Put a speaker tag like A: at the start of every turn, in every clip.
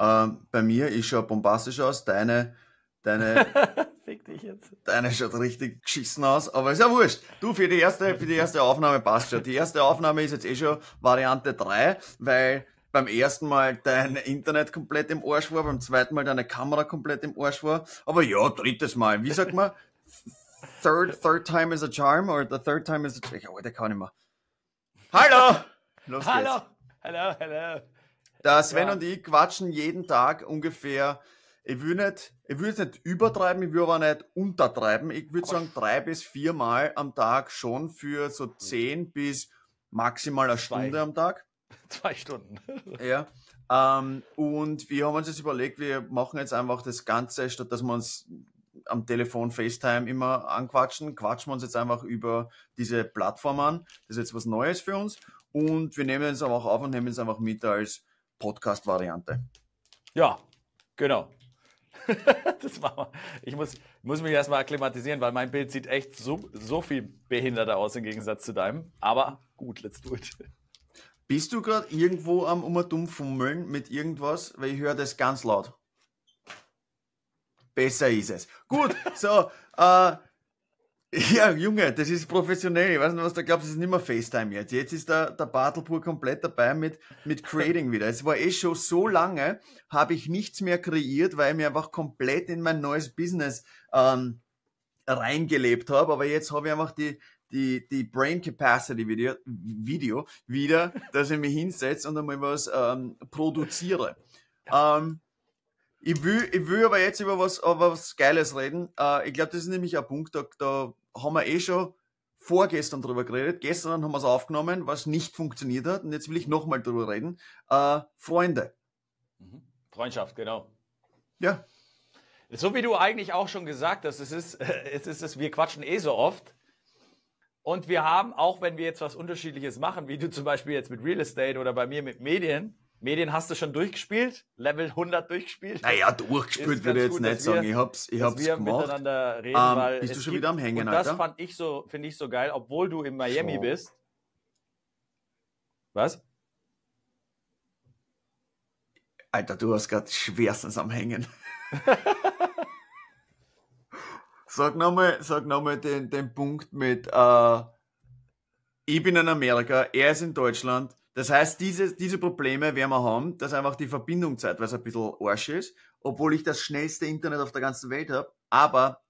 A: Ähm, bei mir ist schon bombastisch aus. Deine, deine, deine schaut richtig geschissen aus, aber ist ja wurscht. Du, für die erste, für die erste Aufnahme passt schon. Die erste Aufnahme ist jetzt eh schon Variante 3, weil beim ersten Mal dein Internet komplett im Arsch war, beim zweiten Mal deine Kamera komplett im Arsch war. Aber ja, drittes Mal. Wie sagt man? Third, third time is a charm or the third time is a charm. Oh, der kann nicht mehr. Hallo! Los hallo!
B: Hallo, hallo. Da Sven ja. und
A: ich quatschen jeden Tag ungefähr. Ich will nicht, ich will nicht übertreiben, ich würde aber nicht untertreiben. Ich würde sagen, drei bis vier Mal am Tag schon für so hm. zehn bis maximal eine Stunde Zwei. am Tag. Zwei Stunden. ja. Ähm, und wir haben uns jetzt überlegt, wir machen jetzt einfach das Ganze, statt dass wir uns am Telefon FaceTime immer anquatschen, quatschen wir uns jetzt einfach über diese Plattform an. Das ist jetzt was Neues für uns. Und wir nehmen es aber auch auf und nehmen es einfach mit als Podcast-Variante.
B: Ja, genau. das machen wir. Ich muss, muss mich erstmal akklimatisieren, weil mein Bild sieht echt so, so viel behinderter aus im Gegensatz zu deinem. Aber gut, let's do it.
A: Bist du gerade irgendwo am Ummertum mit irgendwas? Weil ich höre das ganz laut. Besser ist es. Gut, so, äh, Ja, Junge, das ist professionell. Ich weiß nicht, was du glaubst, es ist nicht mehr FaceTime jetzt. Jetzt ist der, der Bartelpur komplett dabei mit, mit Creating wieder. Es war eh schon so lange, habe ich nichts mehr kreiert, weil ich mir einfach komplett in mein neues Business ähm, reingelebt habe. Aber jetzt habe ich einfach die, die, die Brain Capacity Video, Video wieder, dass ich mich hinsetze und einmal was ähm, produziere. Ähm, ich will, ich will aber jetzt über was, über was Geiles reden. Äh, ich glaube, das ist nämlich ein Punkt, da, da haben wir eh schon vorgestern drüber geredet. Gestern haben wir es aufgenommen, was nicht funktioniert hat. Und jetzt will ich nochmal drüber reden. Äh, Freunde.
B: Mhm. Freundschaft, genau. Ja. So wie du eigentlich auch schon gesagt hast, es ist, es ist es, wir quatschen eh so oft. Und wir haben, auch wenn wir jetzt was Unterschiedliches machen, wie du zum Beispiel jetzt mit Real Estate oder bei mir mit Medien, Medien hast du schon durchgespielt, Level 100 durchgespielt. Naja, durchgespielt würde ich jetzt gut, nicht sagen. Wir, ich hab's, ich hab's wir gemacht. Miteinander reden, ähm, weil bist du schon gibt, wieder am Hängen, und Alter? Das fand ich so, finde ich so geil, obwohl du in Miami so. bist. Was? Alter, du hast
A: gerade schwerstens am Hängen. sag nochmal, sag nochmal den, den Punkt mit, äh, ich bin in Amerika, er ist in Deutschland das heißt, diese, diese Probleme werden wir haben, dass einfach die Verbindung zeitweise ein bisschen Arsch ist, obwohl ich das schnellste Internet auf der ganzen Welt habe, aber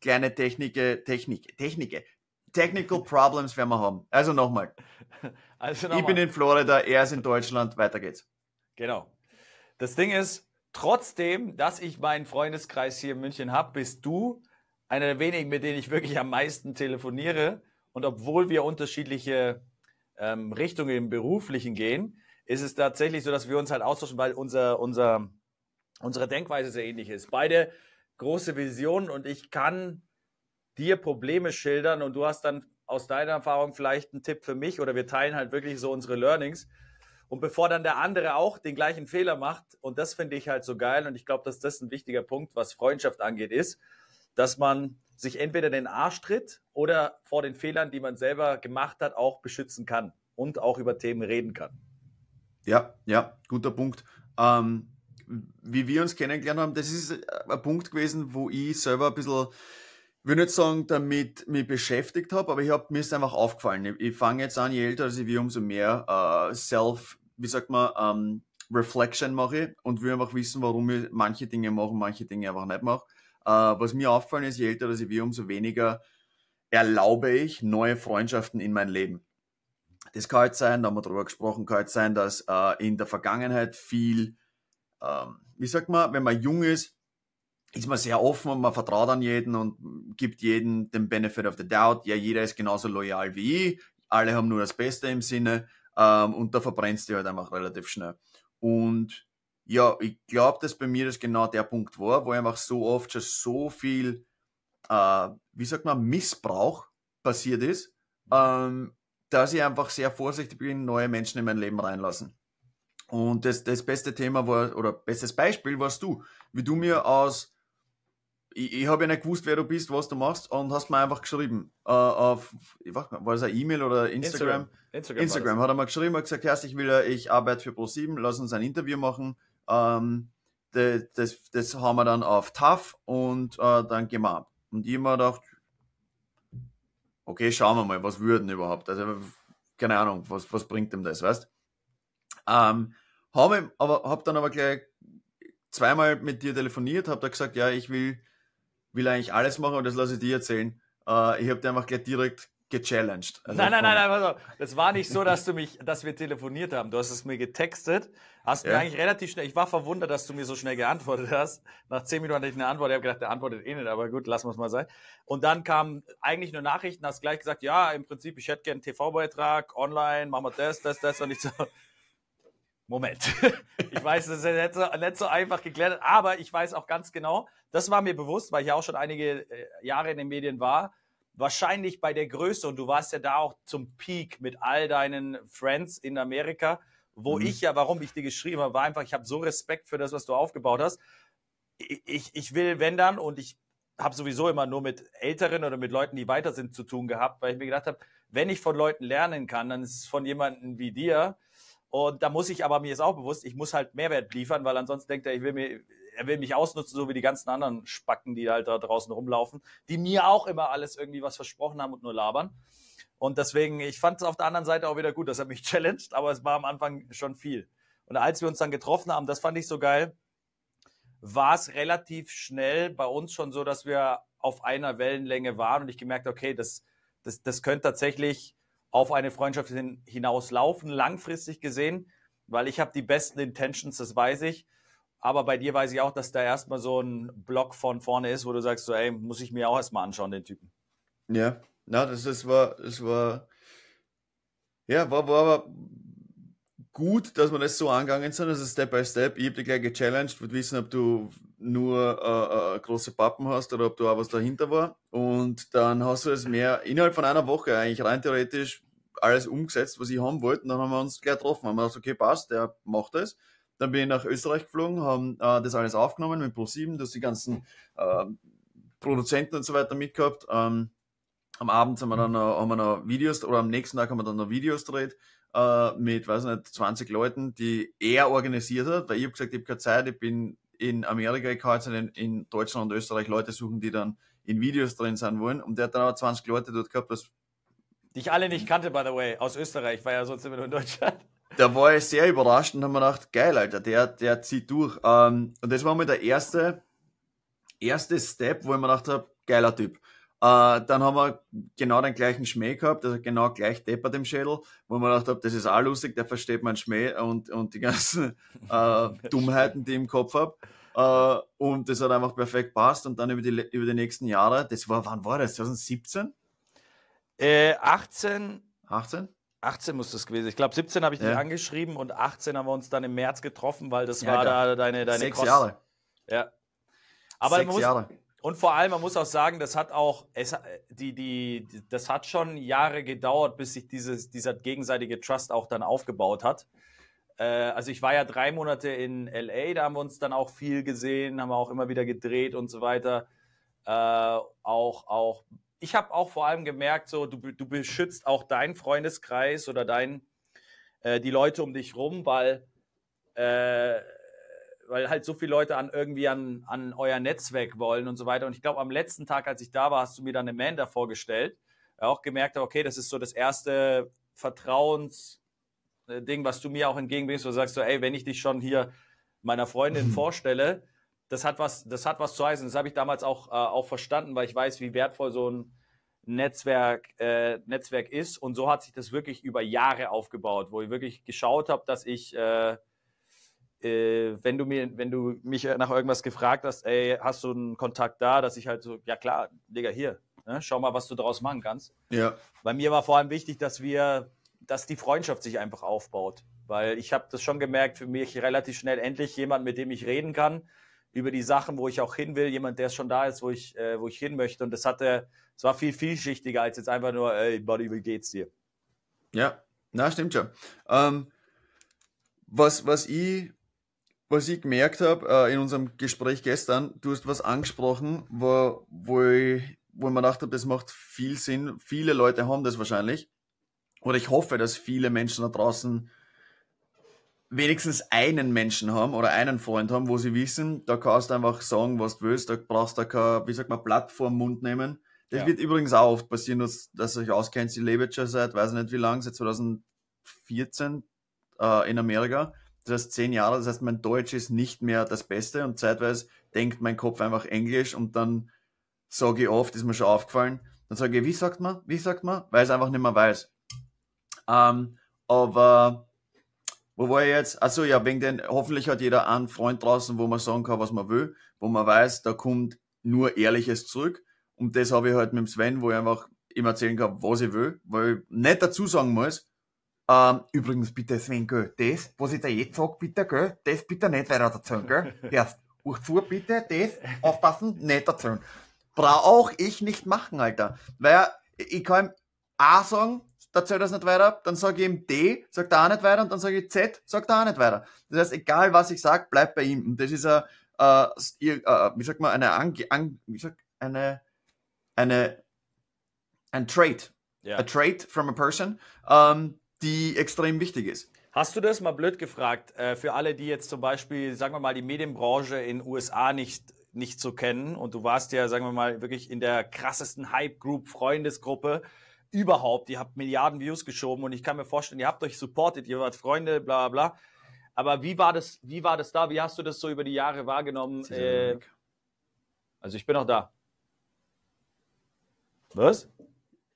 A: kleine Technike, Technik, Technike, Technical Problems werden wir haben. Also nochmal.
B: Also noch ich bin in
A: Florida, er ist in Deutschland, weiter geht's.
B: Genau. Das Ding ist, trotzdem, dass ich meinen Freundeskreis hier in München habe, bist du einer der wenigen, mit denen ich wirklich am meisten telefoniere. Und obwohl wir unterschiedliche ähm, Richtungen im Beruflichen gehen, ist es tatsächlich so, dass wir uns halt austauschen, weil unser, unser, unsere Denkweise sehr ähnlich ist. Beide große Visionen und ich kann dir Probleme schildern und du hast dann aus deiner Erfahrung vielleicht einen Tipp für mich oder wir teilen halt wirklich so unsere Learnings. Und bevor dann der andere auch den gleichen Fehler macht, und das finde ich halt so geil, und ich glaube, dass das ein wichtiger Punkt, was Freundschaft angeht, ist, dass man sich entweder den Arsch tritt oder vor den Fehlern, die man selber gemacht hat, auch beschützen kann und auch über Themen reden kann.
A: Ja, ja, guter Punkt. Ähm, wie wir uns kennengelernt haben, das ist äh, ein Punkt gewesen, wo ich selber ein bisschen ich würde nicht sagen, damit mich beschäftigt habe, aber ich hab, mir ist einfach aufgefallen. Ich, ich fange jetzt an, je älter ich werde, umso mehr äh, Self, wie sagt man, ähm, Reflection mache und will einfach wissen, warum ich manche Dinge mache und manche Dinge einfach nicht mache. Äh, was mir aufgefallen ist, je älter dass ich werde, umso weniger erlaube ich neue Freundschaften in mein Leben. Das kann halt sein, da haben wir drüber gesprochen, kann halt sein, dass äh, in der Vergangenheit viel, ähm, wie sagt man, wenn man jung ist, ist man sehr offen und man vertraut an jeden und gibt jedem den Benefit of the Doubt. Ja, jeder ist genauso loyal wie ich. Alle haben nur das Beste im Sinne ähm, und da verbrennst du halt einfach relativ schnell. Und ja, ich glaube, dass bei mir das genau der Punkt war, wo einfach so oft schon so viel, äh, wie sagt man, Missbrauch passiert ist, mhm. ähm, dass ich einfach sehr vorsichtig bin, neue Menschen in mein Leben reinlassen. Und das, das beste Thema war, oder bestes Beispiel warst du, wie du mir aus, ich, ich habe ja nicht gewusst, wer du bist, was du machst, und hast mir einfach geschrieben, äh, auf, ich weiß nicht, war das eine E-Mail oder Instagram? Instagram, Instagram, Instagram hat er mir geschrieben, hat gesagt, Herr, ich will, ich arbeite für Pro7, lass uns ein Interview machen ähm, das, das, haben wir dann auf TAF und äh, dann gehen wir ab. Und ich mir gedacht, okay, schauen wir mal, was würden überhaupt? Also, keine Ahnung, was, was bringt ihm das, weißt ähm, habe aber hab dann aber gleich zweimal mit dir telefoniert, hab da gesagt, ja, ich will, will eigentlich alles machen und das lasse ich dir erzählen. Äh, ich habe dir einfach gleich direkt gechallenged. Also nein, nein, nein,
B: nein, das war nicht so, dass du mich, dass wir telefoniert haben. Du hast es mir getextet Hast ja. mir eigentlich relativ schnell, ich war verwundert, dass du mir so schnell geantwortet hast. Nach zehn Minuten hatte ich eine Antwort, ich habe gedacht, der antwortet eh nicht, aber gut, lassen wir es mal sein. Und dann kamen eigentlich nur Nachrichten, hast gleich gesagt, ja, im Prinzip, ich hätte gerne einen TV-Beitrag, online, machen wir das, das, das und ich so. Moment. Ich weiß, das ist nicht so, nicht so einfach geklärt, aber ich weiß auch ganz genau, das war mir bewusst, weil ich ja auch schon einige äh, Jahre in den Medien war, wahrscheinlich bei der Größe und du warst ja da auch zum Peak mit all deinen Friends in Amerika wo mhm. ich ja, warum ich dir geschrieben habe, war einfach, ich habe so Respekt für das, was du aufgebaut hast. Ich, ich, will, wenn dann, und ich habe sowieso immer nur mit Älteren oder mit Leuten, die weiter sind, zu tun gehabt, weil ich mir gedacht habe, wenn ich von Leuten lernen kann, dann ist es von jemandem wie dir. Und da muss ich aber, mir ist auch bewusst, ich muss halt Mehrwert liefern, weil ansonsten denkt er, ich will mir, er will mich ausnutzen, so wie die ganzen anderen Spacken, die halt da draußen rumlaufen, die mir auch immer alles irgendwie was versprochen haben und nur labern. Und deswegen, ich fand es auf der anderen Seite auch wieder gut, dass er mich challenged, aber es war am Anfang schon viel. Und als wir uns dann getroffen haben, das fand ich so geil, war es relativ schnell bei uns schon so, dass wir auf einer Wellenlänge waren und ich gemerkt, okay, das, das, das könnte tatsächlich auf eine Freundschaft hin, hinauslaufen, langfristig gesehen, weil ich habe die besten Intentions, das weiß ich. Aber bei dir weiß ich auch, dass da erstmal so ein Block von vorne ist, wo du sagst, so, ey, muss ich mir auch erstmal anschauen, den Typen.
A: Ja, na, das, das war, das war, ja, war, war, war gut, dass wir das so angegangen sind, also Step by Step. Ich habe dich gleich gechallenged, wird wissen, ob du nur äh, äh, große Pappen hast oder ob du auch was dahinter war. Und dann hast du es mehr innerhalb von einer Woche eigentlich rein theoretisch alles umgesetzt, was ich haben wollte. Und dann haben wir uns gleich getroffen. Haben wir gesagt, okay, passt, der macht das. Dann bin ich nach Österreich geflogen, haben äh, das alles aufgenommen mit Pro7, dass die ganzen äh, Produzenten und so weiter mitgehabt. Ähm, am Abend haben wir dann noch, haben wir noch Videos oder am nächsten Tag haben wir dann noch Videos gedreht äh, mit, weiß nicht, 20 Leuten, die er organisiert hat, weil ich habe gesagt, ich habe keine Zeit, ich bin in Amerika, ich kann jetzt in, in Deutschland und Österreich Leute suchen, die dann in Videos drin sein wollen. Und der hat dann aber 20 Leute dort gehabt, was.
B: Die ich alle nicht kannte, by the way, aus Österreich, war ja sonst immer nur in Deutschland.
A: Da war ich sehr überrascht und haben mir gedacht, geil, Alter, der, der zieht durch. Ähm, und das war mal der erste, erste Step, wo ich mir gedacht habe, geiler Typ. Äh, dann haben wir genau den gleichen Schmäh gehabt, also genau gleich deppert im Schädel, wo man gedacht habe, das ist auch lustig, der versteht meinen Schmäh und, und die ganzen äh, Dummheiten, die ich im Kopf habe. Äh, und das hat einfach perfekt passt. Und dann über die, über die nächsten Jahre, das war, wann war das? 2017?
B: 18. 18? 18 muss das gewesen. sein. Ich glaube, 17 habe ich dich ja. angeschrieben und 18 haben wir uns dann im März getroffen, weil das ja, war klar. da deine, deine Sechs Cross Jahre. Ja.
A: Aber Sechs muss, Jahre
B: und vor allem, man muss auch sagen, das hat auch, es, äh, die, die, das hat schon Jahre gedauert, bis sich dieses, dieser gegenseitige Trust auch dann aufgebaut hat. Äh, also ich war ja drei Monate in LA, da haben wir uns dann auch viel gesehen, haben wir auch immer wieder gedreht und so weiter. Äh, auch, auch, ich habe auch vor allem gemerkt, so du, du beschützt auch deinen Freundeskreis oder dein, äh, die Leute um dich rum, weil äh, weil halt so viele Leute an irgendwie an, an euer Netzwerk wollen und so weiter. Und ich glaube, am letzten Tag, als ich da war, hast du mir dann Amanda vorgestellt. Auch gemerkt, okay, das ist so das erste Vertrauensding, äh, was du mir auch entgegenbringst, wo du sagst so, ey, wenn ich dich schon hier meiner Freundin vorstelle, das hat was, das hat was zu heißen. Das habe ich damals auch, äh, auch verstanden, weil ich weiß, wie wertvoll so ein Netzwerk, äh, Netzwerk ist. Und so hat sich das wirklich über Jahre aufgebaut, wo ich wirklich geschaut habe, dass ich äh, äh, wenn du mir, wenn du mich nach irgendwas gefragt hast, ey, hast du einen Kontakt da, dass ich halt so, ja klar, Digga, hier, ne? schau mal, was du draus machen kannst. Ja. Bei mir war vor allem wichtig, dass wir, dass die Freundschaft sich einfach aufbaut, weil ich habe das schon gemerkt, für mich relativ schnell endlich jemand, mit dem ich reden kann über die Sachen, wo ich auch hin will, jemand, der schon da ist, wo ich, äh, wo ich hin möchte. Und das hatte, es war viel vielschichtiger als jetzt einfach nur, ey, Body, wie geht's dir?
A: Ja, na stimmt schon. Ähm, was, was ich was ich gemerkt habe äh, in unserem Gespräch gestern, du hast was angesprochen, wo, wo, ich, wo ich mir gedacht habe, das macht viel Sinn. Viele Leute haben das wahrscheinlich. Oder ich hoffe, dass viele Menschen da draußen wenigstens einen Menschen haben oder einen Freund haben, wo sie wissen, da kannst du einfach sagen, was du willst, da brauchst du keine, wie sagt man, Blatt vor Mund nehmen. Das ja. wird übrigens auch oft passieren, dass, dass ihr euch auskennt, sie lebt schon seit, weiß nicht wie lang, seit 2014 äh, in Amerika. Das heißt, zehn Jahre, das heißt, mein Deutsch ist nicht mehr das Beste und zeitweise denkt mein Kopf einfach Englisch und dann sage ich oft, ist mir schon aufgefallen, dann sage ich, wie sagt man, wie sagt man, weil es einfach nicht mehr weiß. Ähm, aber wo war ich jetzt? Achso, ja, wegen den, hoffentlich hat jeder einen Freund draußen, wo man sagen kann, was man will, wo man weiß, da kommt nur Ehrliches zurück. Und das habe ich halt mit dem Sven, wo ich einfach immer erzählen kann, was ich will, weil ich nicht dazu sagen muss, ähm, übrigens bitte, Sven, gell, das, was ich dir jetzt sage, bitte, gell, das bitte nicht weiter erzählen, gell. Erst, auch zu, bitte, das, aufpassen, nicht erzählen. Brauche ich nicht machen, Alter. Weil ich kann ihm A sagen, erzählt das nicht weiter, dann sage ich ihm D, sagt er auch nicht weiter, und dann sage ich Z, sagt er auch nicht weiter. Das heißt, egal was ich sage, bleibt bei ihm. Und das ist ein, äh, äh, wie sagt man, eine, Ange an, wie sagt, eine, eine, ein Trait. Yeah. A trait from a person. Ähm, die extrem wichtig ist.
B: Hast du das mal blöd gefragt, äh, für alle, die jetzt zum Beispiel, sagen wir mal, die Medienbranche in USA nicht, nicht so kennen und du warst ja, sagen wir mal, wirklich in der krassesten Hype-Group, Freundesgruppe überhaupt. Ihr habt Milliarden Views geschoben und ich kann mir vorstellen, ihr habt euch supportet, ihr wart Freunde, bla bla. bla. Aber wie war das, wie war das da? Wie hast du das so über die Jahre wahrgenommen? Äh, also ich bin noch da.
A: Was?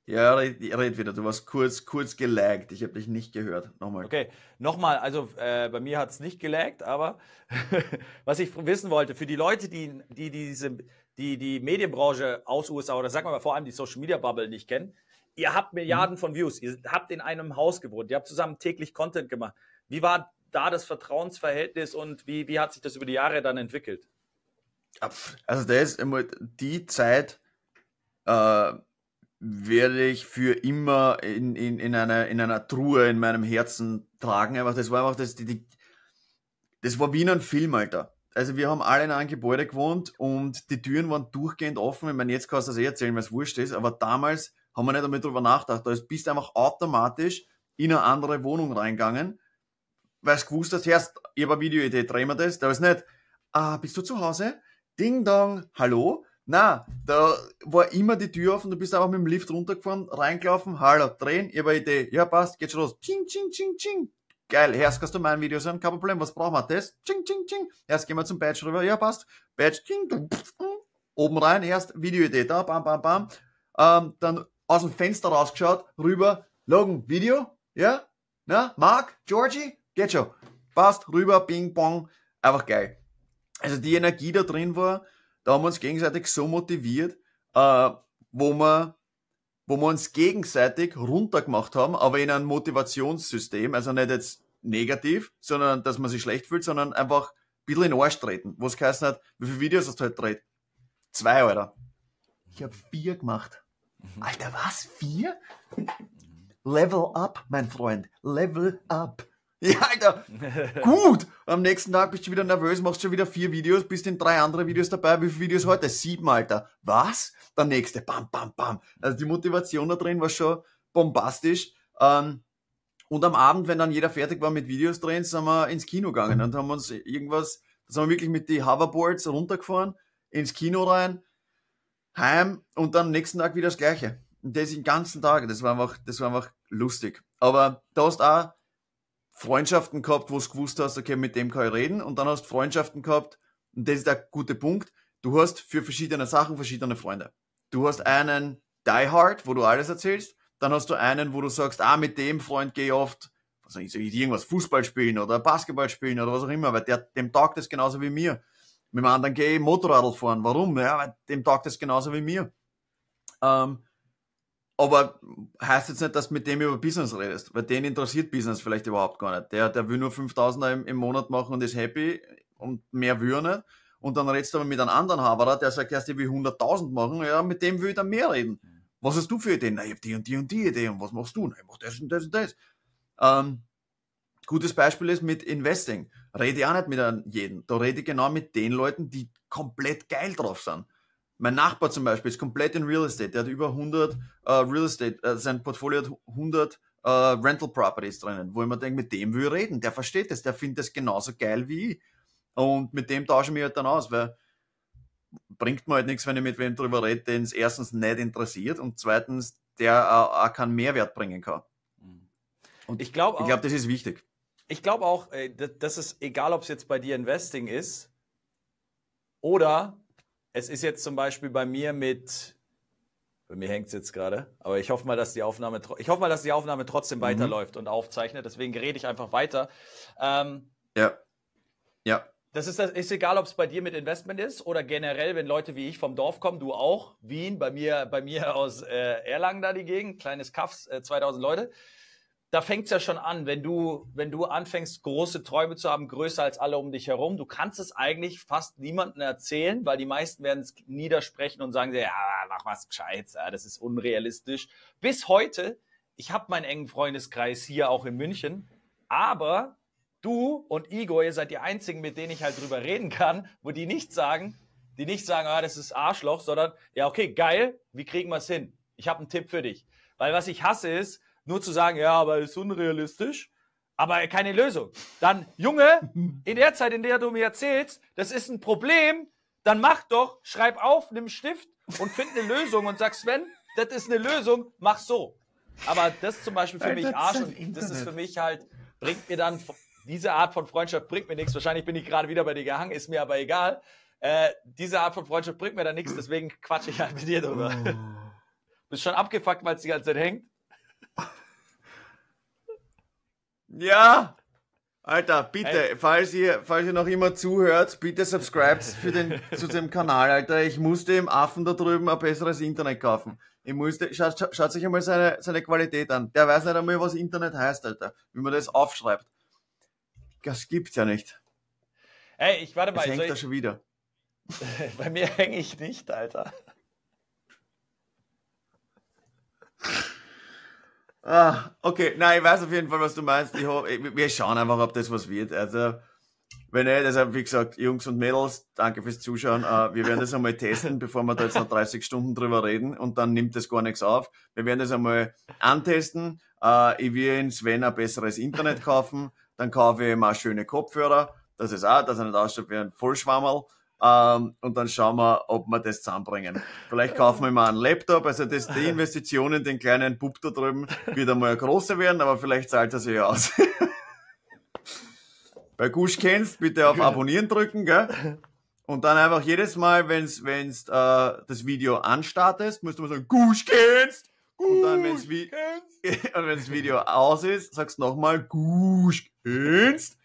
A: Ja, red, red, wieder. Du warst kurz, kurz gelaggt. Ich habe dich nicht gehört.
B: Nochmal. Okay, nochmal. Also äh, bei mir hat es nicht gelaggt, aber was ich wissen wollte, für die Leute, die, die, diese, die die Medienbranche aus USA oder sagen wir mal vor allem die Social Media Bubble nicht kennen, ihr habt mhm. Milliarden von Views, ihr habt in einem Haus gewohnt, ihr habt zusammen täglich Content gemacht. Wie war da das Vertrauensverhältnis und wie, wie hat sich das über die Jahre dann entwickelt?
A: Also, das ist immer die Zeit. Äh werde ich für immer in, in, in, einer, in einer Truhe in meinem Herzen tragen. Einfach, das war einfach das, die, die, das war wie in einem Film, Alter. Also wir haben alle in einem Gebäude gewohnt und die Türen waren durchgehend offen. Ich meine, jetzt kannst du das eh erzählen, weil es wurscht ist, aber damals haben wir nicht damit drüber nachgedacht. Da also bist du einfach automatisch in eine andere Wohnung reingegangen, weil du gewusst hast, hörst, ich habe eine Videoidee, drehen wir das. Da ist nicht, ah, bist du zu Hause? Ding dong, hallo? Na, da war immer die Tür offen, du bist einfach mit dem Lift runtergefahren, reingelaufen, hallo, drehen, ich habe eine Idee, ja passt, geht schon los, ching, ching, ching, ching. Geil, erst kannst du mein Video sehen, kein Problem, was brauchen wir? Das, ching, ching, ching. Erst gehen wir zum Badge rüber, ja passt, Badge, ching, dum, pf, mm. oben rein, erst Videoidee, da, bam, bam, bam. Ähm, dann aus dem Fenster rausgeschaut, rüber, Logan, Video, ja, na, Mark, Georgie, geht schon. Passt, rüber, bing, bong, einfach geil. Also die Energie da drin war, da haben wir uns gegenseitig so motiviert, äh, wo wir wo wir uns gegenseitig runtergemacht haben, aber in einem Motivationssystem, also nicht jetzt negativ, sondern dass man sich schlecht fühlt, sondern einfach ein bisschen in den Arsch treten. Was geheißen hat, wie viele Videos hast du heute gedreht? Zwei, Alter. Ich habe vier gemacht. Mhm. Alter, was? Vier? Level up, mein Freund. Level up. Ja,
B: Alter. Gut.
A: Am nächsten Tag bist du wieder nervös, machst schon wieder vier Videos, bist in drei andere Videos dabei. Wie viele Videos heute? Sieben, Alter. Was? Der nächste. Bam, bam, bam. Also die Motivation da drin war schon bombastisch. Ähm, und am Abend, wenn dann jeder fertig war mit Videos drehen, sind wir ins Kino gegangen und haben uns irgendwas, da sind wir wirklich mit die Hoverboards runtergefahren, ins Kino rein, heim und dann am nächsten Tag wieder das Gleiche. Und das den ganzen Tag. Das war einfach, das war einfach lustig. Aber da hast du auch Freundschaften gehabt, wo du gewusst hast, okay, mit dem kann ich reden. Und dann hast du Freundschaften gehabt, und das ist der gute Punkt, du hast für verschiedene Sachen verschiedene Freunde. Du hast einen Die Hard, wo du alles erzählst. Dann hast du einen, wo du sagst, ah, mit dem Freund gehe ich oft, was weiß ich, irgendwas Fußball spielen oder Basketball spielen oder was auch immer, weil der, dem taugt das genauso wie mir. Mit dem anderen gehe ich Motorradl fahren. Warum? Ja, weil dem taugt das genauso wie mir. Ähm, aber heißt jetzt nicht, dass du mit dem über Business redest, weil den interessiert Business vielleicht überhaupt gar nicht. Der, der will nur 5000er im, im Monat machen und ist happy und mehr will er nicht. Und dann redest du aber mit einem anderen Haberer, der sagt, erst ich will 100.000 machen, ja, mit dem will ich dann mehr reden. Mhm. Was hast du für Ideen? Na, ich habe die und die und die Idee. Und was machst du? Na, ich mach das und das und das. Ähm, gutes Beispiel ist mit Investing. Rede ich auch nicht mit jedem. Da rede ich genau mit den Leuten, die komplett geil drauf sind. Mein Nachbar zum Beispiel ist komplett in Real Estate. Der hat über 100 äh, Real Estate, äh, sein Portfolio hat 100 äh, Rental Properties drinnen, wo ich mir denke, mit dem will ich reden. Der versteht das, der findet das genauso geil wie ich. Und mit dem tausche ich mich halt dann aus, weil bringt mir halt nichts, wenn ich mit wem drüber rede, den es erstens nicht interessiert und zweitens, der auch, auch keinen Mehrwert bringen kann. Mhm.
B: Und ich glaube, glaub, das ist wichtig. Ich glaube auch, äh, dass es egal, ob es jetzt bei dir Investing ist oder es ist jetzt zum Beispiel bei mir mit, bei mir hängt es jetzt gerade, aber ich hoffe mal, dass die Aufnahme, ich hoffe mal, dass die Aufnahme trotzdem mhm. weiterläuft und aufzeichnet. Deswegen rede ich einfach weiter. Ähm, ja. Ja. Das ist, das ist egal, ob es bei dir mit Investment ist oder generell, wenn Leute wie ich vom Dorf kommen, du auch, Wien, bei mir, bei mir aus äh, Erlangen da die Gegend, kleines Kaffs, äh, 2000 Leute da fängt es ja schon an, wenn du, wenn du anfängst, große Träume zu haben, größer als alle um dich herum. Du kannst es eigentlich fast niemandem erzählen, weil die meisten werden es niedersprechen und sagen, ja, mach was Gescheites, das ist unrealistisch. Bis heute, ich habe meinen engen Freundeskreis hier auch in München, aber du und Igor, ihr seid die Einzigen, mit denen ich halt drüber reden kann, wo die nicht sagen, die nicht sagen, ah, das ist Arschloch, sondern, ja, okay, geil, wie kriegen wir es hin? Ich habe einen Tipp für dich. Weil was ich hasse ist, nur zu sagen, ja, aber ist unrealistisch, aber keine Lösung. Dann, Junge, in der Zeit, in der du mir erzählst, das ist ein Problem, dann mach doch, schreib auf, nimm Stift und find eine Lösung und sag, Sven, das ist eine Lösung, mach so. Aber das zum Beispiel für Alter, mich Arsch halt und das ist für mich halt, bringt mir dann, diese Art von Freundschaft bringt mir nichts. Wahrscheinlich bin ich gerade wieder bei dir gehangen, ist mir aber egal. Äh, diese Art von Freundschaft bringt mir dann nichts, deswegen quatsche ich halt mit dir drüber. Oh. Bist schon abgefuckt, weil es die ganze Zeit hängt.
A: Ja! Alter, bitte, Alter. falls ihr, falls ihr noch immer zuhört, bitte subscribt für den, zu dem Kanal, Alter. Ich musste dem Affen da drüben ein besseres Internet kaufen. Ich musste, schaut, schaut, schaut sich einmal seine, seine Qualität an. Der weiß nicht einmal, was Internet heißt, Alter. Wie man
B: das aufschreibt.
A: Das gibt's ja nicht.
B: Ey, ich warte mal. Es hängt da ich... schon wieder. Bei mir hänge ich nicht, Alter.
A: Ah, okay, nein, ich weiß auf jeden Fall, was du meinst. Ich hoffe, wir schauen einfach, ob das was wird. Also, wenn nicht, also wie gesagt, Jungs und Mädels, danke fürs Zuschauen. Uh, wir werden das einmal testen, bevor wir da jetzt noch 30 Stunden drüber reden und dann nimmt das gar nichts auf. Wir werden das einmal antesten. Uh, ich will in Sven ein besseres Internet kaufen, dann kaufe ich ihm auch schöne Kopfhörer, das ist auch, dass er nicht ausschaut wie ein Vollschwammerl. Ähm, und dann schauen wir, ob wir das zusammenbringen. Vielleicht kaufen wir mal einen Laptop. Also das, die Investitionen, in den kleinen Bub da drüben wieder mal eine große werden, aber vielleicht zahlt er sich aus. Bei Gusch kennst, bitte auf Abonnieren drücken, gell? Und dann einfach jedes Mal, wenn's, wenn's äh, das Video anstartest, musst du mal sagen, Gusch kennst! Und dann, wenn's, Vi Video aus ist, sagst du nochmal, Gusch kennst!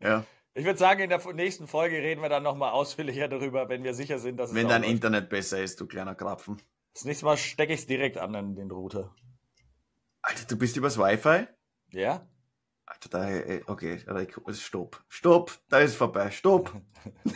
A: Ja.
B: Ich würde sagen, in der nächsten Folge reden wir dann nochmal ausführlicher darüber, wenn wir sicher sind, dass Wenn dein läuft.
A: Internet besser ist, du kleiner Krapfen. Das nächste Mal stecke ich es direkt an in den Router. Alter, du bist übers Wi-Fi? Ja. Alter, da, äh, okay, stopp. Stopp, da ist vorbei, stopp.